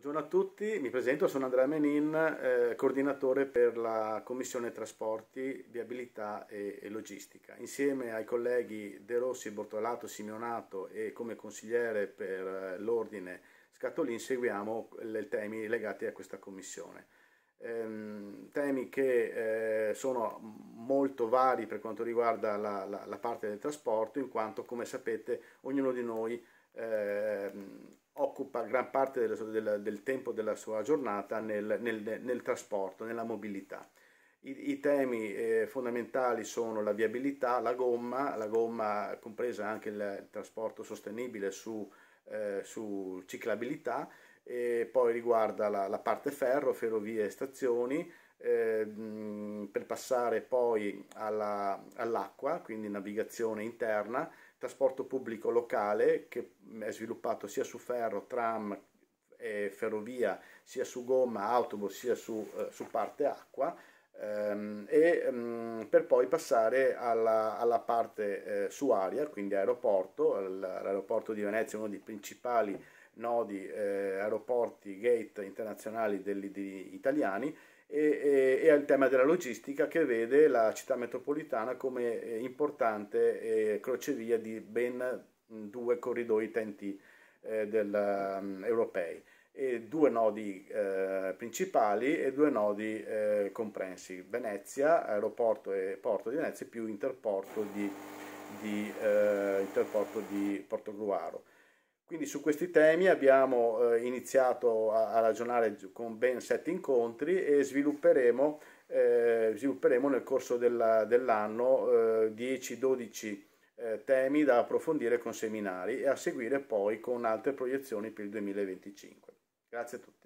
Buongiorno a tutti, mi presento, sono Andrea Menin, eh, coordinatore per la Commissione Trasporti, Viabilità e, e, Logistica. Insieme ai colleghi De Rossi, Bortolato, Simeonato e come consigliere per eh, l'Ordine Scatolin seguiamo i temi legati a questa commissione. Ehm, temi che eh, sono molto vari per quanto riguarda la, la, la parte del trasporto, in quanto come sapete ognuno di noi ha eh, occupa gran parte del, del, del, tempo della sua giornata nel, nel, nel trasporto, nella mobilità. I, i temi eh, fondamentali sono la viabilità, la gomma, la gomma compresa anche il, il trasporto sostenibile su, eh, su ciclabilità, e poi riguarda la, la parte ferro, ferrovie e stazioni, eh, mh, per passare poi alla, all'acqua, quindi navigazione interna, trasporto pubblico locale che è sviluppato sia su ferro, tram, e ferrovia, sia su gomma, autobus, sia su, eh, su parte acqua ehm, e ehm, per poi passare alla, alla parte eh, su aria, quindi aeroporto, l'aeroporto di Venezia è uno dei principali nodi eh, aeroporti gate internazionali degli, degli italiani e, e, e al tema della logistica che vede la città metropolitana come eh, importante eh, crocevia di ben mh, mm, due corridoi TNT eh, del, mh, mm, europei, e due nodi eh, principali e due nodi eh, comprensi, Venezia, aeroporto e porto di Venezia più interporto di, di, eh, interporto di Portogruaro. Quindi su questi temi abbiamo eh, iniziato a, a, ragionare con ben sette incontri e svilupperemo, eh, svilupperemo nel corso dell'anno eh, 10-12 eh, temi da approfondire con seminari e a seguire poi con altre proiezioni per il 2025. Grazie a tutti.